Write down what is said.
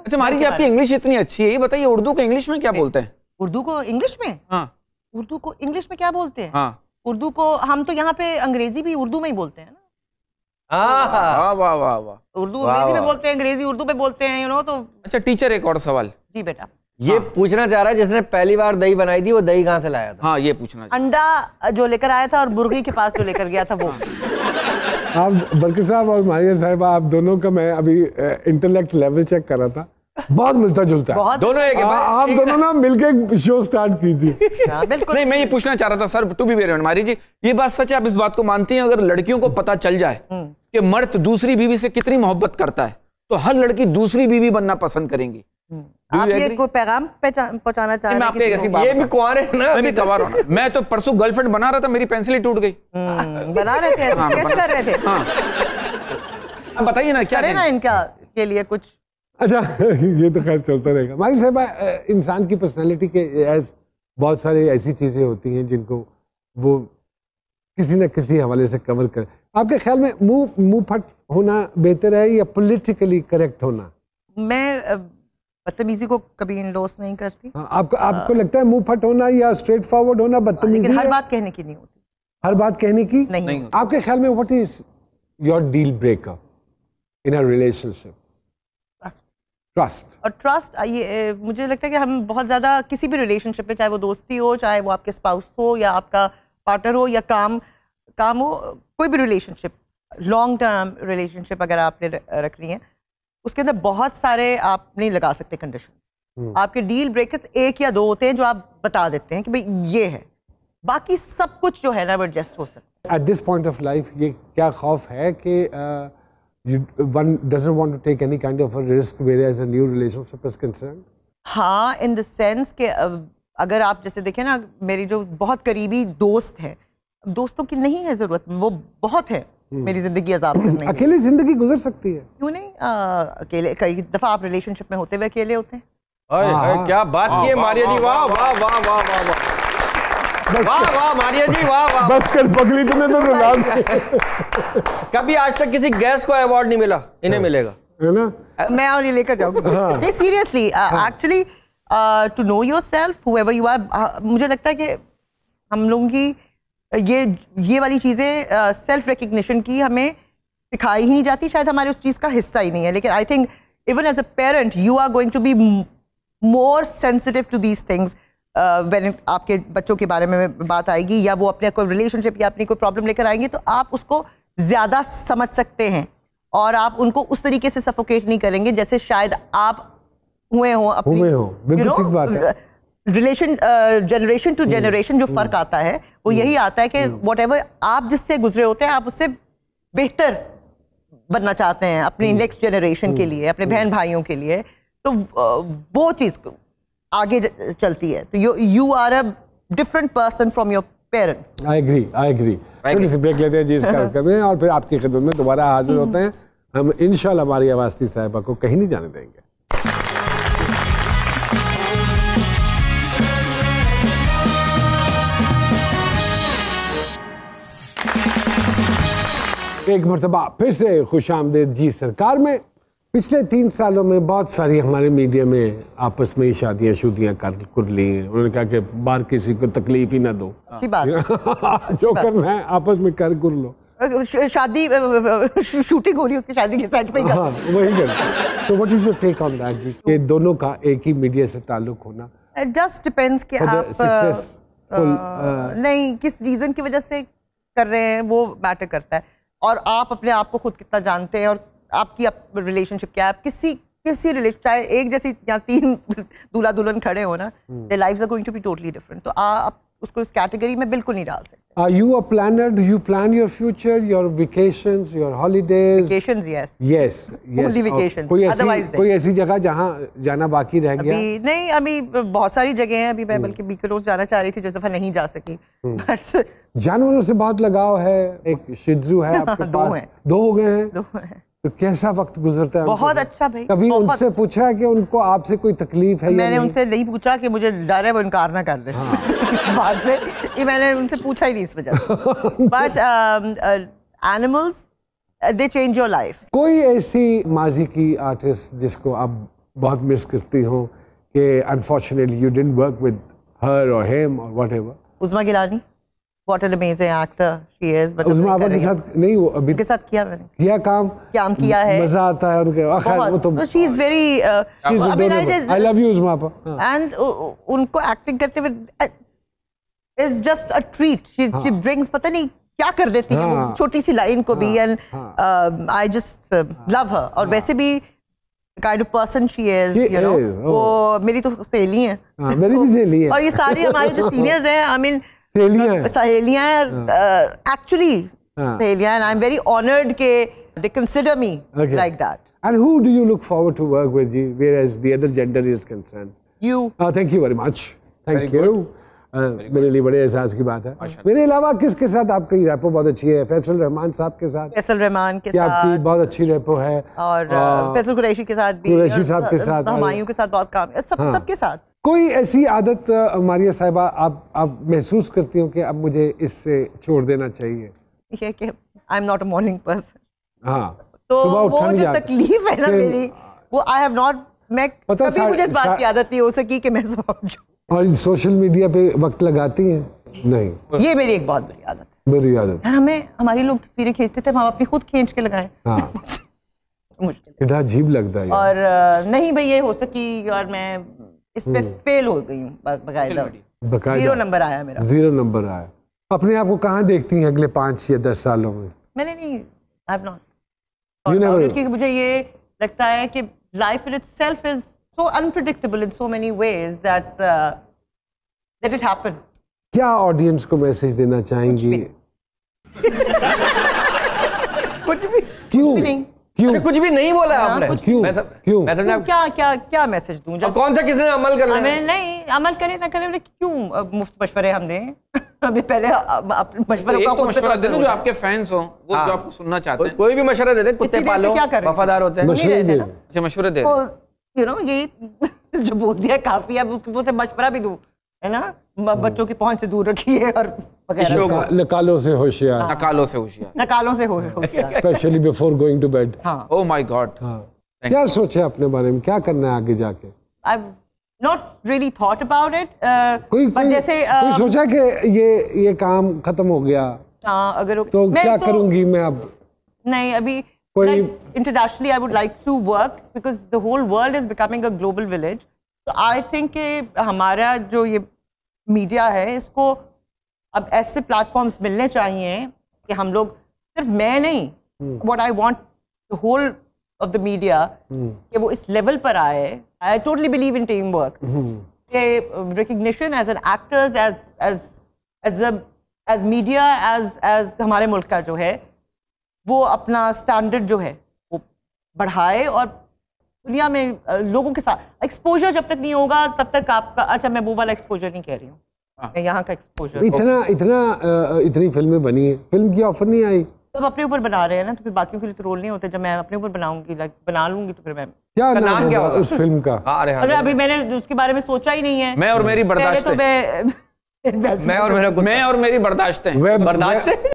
अच्छा मारी जी आपकी इंग्लिश इतनी अच्छी है बताइए उर्दू को इंग्लिश हाँ। में क्या बोलते हैं उर्दू को इंग्लिश में उर्दू को इंग्लिश में क्या बोलते हैं उर्दू को हम तो यहाँ पे अंग्रेजी भी उर्दू में ही बोलते हैं ना वाह वाह वाह वाह उर्दू अंग्रेजी में बोलते हैं अंग्रेजी उर्दू में बोलते हैं यू नो तो अच्छा टीचर एक और सवाल जी बेटा ये हाँ। पूछना चाह रहा है जिसने पहली बार दही बनाई थी वो दही कहाँ से लाया था हाँ ये पूछना अंडा जो लेकर आया था और मुर्गी के पास जो लेकर गया था वो हाँ। आप बल्कि साहब और माहिया साहब आप दोनों का मैं अभी इंटेलेक्ट लेवल चेक कर रहा था बहुत मिलता जुलता बहुत दोनों एक आ, आप एक दोनों ना मिलके शो स्टार्ट कीजिए हाँ, बिल्कुल नहीं मैं ये पूछना चाह रहा था सर टू बी वेरी मारी जी ये बात सच है आप इस बात को मानती हैं अगर लड़कियों को पता चल जाए हम्म। कि मर्द दूसरी बीवी से कितनी मोहब्बत करता है तो हर लड़की दूसरी बीवी बनना पसंद करेंगी आप ये पैगाम पहुंचाना चाह तो हम्म, रहे थे हाँ, हाँ। अच्छा, ये तो खैर चलता रहेगा साहब इंसान की पर्सनैलिटी के एज बहुत सारी ऐसी चीज़ें होती हैं जिनको वो किसी न किसी हवाले से कवर कर आपके ख्याल में मुंह मुंह फट होना बेहतर है या पोलिटिकली करेक्ट होना मैं बदतमीजी को कभी इंडोस नहीं करती हाँ, आपको हाँ। आपको लगता है मुंह फट होना या स्ट्रेट फॉरवर्ड होना हाँ, बदतमीजी हर बात कहने की नहीं होती हर बात कहने की नहीं, नहीं आपके ख्याल में what is your deal breakup in a relationship trust और ट्रस्ट ये मुझे लगता है कि हम बहुत ज़्यादा किसी भी रिलेशनशिप में चाहे वो दोस्ती हो चाहे वो आपके स्पाउस हो या आपका पार्टनर हो या काम काम हो कोई भी रिलेशनशिप लॉन्ग टर्म रिलेशनशिप अगर आपने रखनी है उसके अंदर बहुत सारे आप नहीं लगा सकते कंडीशन हम्म। आपके डील ब्रेकर्स एक या दो होते हैं जो आप बता देते हैं कि भाई ये है बाकी सब कुछ जो है ना वो एडजस्ट हो सकता है at this point of life ये क्या खौफ है कि one doesn't want to take any kind of risk whereas a new relationship is concern हाँ इन द सेंस के अगर आप जैसे देखें ना मेरी जो बहुत करीबी दोस्त है दोस्तों की नहीं है ज़रूरत वो बहुत है हम्म। मेरी जिंदगी अजाब करने अकेले जिंदगी गुजर सकती है क्यों नहीं अकेले कई दफा आप रिलेशनशिप में होते हुए अकेले होते हैं अरे, हाँ, हाँ। क्या बात हाँ, की है मारिया जी वाह वाह वाह वाह वाह वाह वाह वाह मारिया जी वाह वाह बस कर पगली तुमने तो कभी आज तक किसी गैस को अवार्ड नहीं मिला इन्हें मिलेगा है ना मैं और ये लेकर जाऊंगी seriously actually to know yourself whoever you are मुझे लगता है कि हम लोगों की ये ये वाली चीज़ें सेल्फ रिकग्निशन की हमें सिखाई ही नहीं जाती शायद हमारे उस चीज़ का हिस्सा ही नहीं है लेकिन I think even as a parent you are going to be more sensitive to these things when आपके बच्चों के बारे में बात आएगी या वो अपने कोई रिलेशनशिप या अपनी कोई प्रॉब्लम लेकर आएंगे तो आप उसको ज़्यादा समझ सकते हैं और आप उनको उस तरीके से सफोकेट नहीं करेंगे जैसे शायद आप हुए हों अपने हो बिल्कुल ठीक बात है रिलेशन जनरेशन टू जनरेशन जो hmm. फर्क आता है वो hmm. यही आता है कि वॉट hmm. आप जिससे गुजरे होते हैं आप उससे बेहतर बनना चाहते हैं अपनी नेक्स्ट जनरेशन के लिए अपने बहन भाइयों के लिए तो वो चीज़ आगे चलती है तो you are a different person from your parents I agree I agree break लेते हैं जी इस कार्यक्रम में और फिर आपकी खिदमत में दोबारा हाजिर होते हैं हम इन हमारी आवास्ती साहिबा को कहीं नहीं जाने देंगे एक मरतबा फिर से खुश आमदेद जी सरकार में पिछले तीन सालों में बहुत सारी हमारे मीडिया में आपस में ही शादियाँ शुदियाँ कर कर ली हैं उन्होंने कहा कि बाहर किसी को तकलीफ ही ना दो अच्छी बात जो करना है आपस में कर कर लो शादी शूटिंग हो रही है उसकी शादी के सेट पे ही हाँ वही कर तो what is your take on that जी कि दोनों का एक ही मीडिया से ताल्लुक होना इट जस्ट डिपेंड्स कि आप नहीं किस रीजन की वजह से कर रहे हैं वो मैटर करता है और आप अपने आप को खुद कितना जानते हैं और आपकी आप रिलेशनशिप क्या है आप किसी किसी रिलेशन चाहे एक जैसी या तीन दूल्हा दुल्हन खड़े हो ना their life are going to be totally different तो आप उसको इस कैटेगरी में बिल्कुल नहीं डाल सकते are you a planner do you plan your future your vacations your holidays vacations yes yes yes vacations कोई ऐसी कोई ऐसी जगह जहां जाना बाकी रह गया अभी नहीं अभी बहुत सारी जगह हैं अभी मैं hmm. बल्कि बीकरोस जाना चाह रही थी जो दफा नहीं जा सकी बट hmm. जानवरों से बहुत लगाव है एक शिजू है आपके दो पास हैं दो हो गए हैं दो हैं तो कैसा वक्त गुजरता है बहुत अच्छा भाई कभी उनसे अच्छा। पूछा कि उनको आपसे कोई तकलीफ है मैंने उनसे नहीं पूछा कि मुझे डर है वो इनकार ना कर दे हाँ। बात से ये मैंने उनसे पूछा ही नहीं इस वजह but animals they change your life कोई ऐसी माजी की आर्टिस्ट जिसको आप बहुत मिस करती हो कि unfortunately you didn't work with her और हिम और whatever Uzma Gillani what an amazing actor she is but उसमें आपा साथ, साथ नहीं वो अभी के साथ किया मैंने किया काम काम किया है मजा आता है उनके आखिर वो तो she is very I love you उसमें आपा एंड उनको एक्टिंग करते हुए is just a treat she she brings पता नहीं क्या कर देती है वो हाँ। छोटी सी लाइन को भी and I just love her और हाँ। वैसे भी she is, she you is you know वो मेरी तो सहेली है हाँ, मेरी भी सहेली है और ये सारे हमारे जो सीनियर्स हैं I mean, सहेलियां एक्चुअली सहेलियां and I am very honoured के uh, uh, मेरे लिए बड़े एहसास की बात है मेरे अलावा किसके साथ आपकी रेपो बहुत अच्छी है फैसल रहमान साहब के साथ फैसल रहमान के साथ आपकी बहुत अच्छी है और फैसल कुरैशी के साथ भी कुरैशी साहब के साथ हमायूं के साथ बहुत काम सब हाँ। सबके साथ कोई ऐसी आदत मारिया साहिबा आप आप महसूस करती हो कि अब मुझे इससे छोड़ देना चाहिए ये कि I am not a morning person हाँ तो वो जो तकलीफ है ना मेरी वो आई हैव नॉट मैं कभी मुझे इस बात की आदत नहीं हो सकी कि मैं सो जाऊं और सोशल मीडिया पे वक्त लगाती हैं नहीं ये मेरी एक बहुत बुरी आदत है बुरी आदत यार हमें हमारे लोग तस्वीरें खींचते थे हम अपनी खुद खींच के लगाए हाँ तो मुश्किल अजीब लगता है और नहीं भाई ये हो सकी और मैं इस पे फेल हो गई हूँ जीरो नंबर आया मेरा जीरो नंबर आया अपने आप को कहाँ देखती हैं अगले पाँच या दस सालों में मैंने नहीं आई नॉट क्योंकि मुझे ये लगता है कि life in itself is so unpredictable in so many ways that that it happen क्या ऑडियंस को मैसेज देना चाहेंगी कुछ भी क्यों नहीं क्यों कुछ भी नहीं बोला आपने क्यों क्यों मैं समझा क्या क्या क्या मैसेज दूं अब कौन सा किसने अमल कर है नहीं अमल करे ना करे क्यों मुफ्त मशवरे हम दें अभी पहले मशवरे तो, तो मशवरा दे जो आपके फैंस हो वो हाँ। जो आपको सुनना चाहते हैं कोई भी मशवरा दे दे कुत्ते पालो वफादार होते हैं मशवरे दे अच्छा मशवरे दे यू नो तो, ये जो बोल दिया काफी है उसको मशवरा भी दूं है ना हाँ। बच्चों की पहुंच से दूर रखी है और नका, नकालों से होशियार हाँ। नकालों से होशियार नकालों से होशियार specially before going to bed oh my god क्या सोचे अपने बारे में क्या करना है आगे जाके I not really thought about it कोई कोई जैसे uh, कोई सोचा कि ये ये काम खत्म हो गया हाँ अगर तो क्या तो, करूंगी मैं अब नहीं अभी कोई internationally I would like to work because the whole world is becoming a global village तो आई थिंक हमारा जो ये मीडिया है इसको अब ऐसे प्लेटफॉर्म्स मिलने चाहिए कि हम लोग सिर्फ मैं नहीं what I want the whole of the media कि वो इस लेवल पर आए I totally believe in team work recognition as an actors as as as as media as as हमारे मुल्क का जो है वो अपना स्टैंडर्ड जो है वो बढ़ाए और दुनिया में लोगों के साथ एक्सपोजर जब तक नहीं होगा तब तक आपका अच्छा मैं वो वाला एक्सपोजर नहीं कह रही हूँ हाँ। यहाँ का एक्सपोजर तो इतना इतना इतनी फिल्में बनी है फिल्म की ऑफर नहीं आई सब तो अपने ऊपर बना रहे हैं ना तो फिर बाकियों के लिए तो रोल नहीं होते जब मैं अपने ऊपर बनाऊंगी लाइक बना लूंगी तो फिर मैं क्या नाम, नाम क्या उस फिल्म का हाँ, अरे हाँ अभी मैंने उसके बारे में सोचा ही नहीं है मैं और मेरी तो बर्दाश्त तो मैं मैं और मेरा मैं और मेरी बर्दाश्त है बर्दाश्त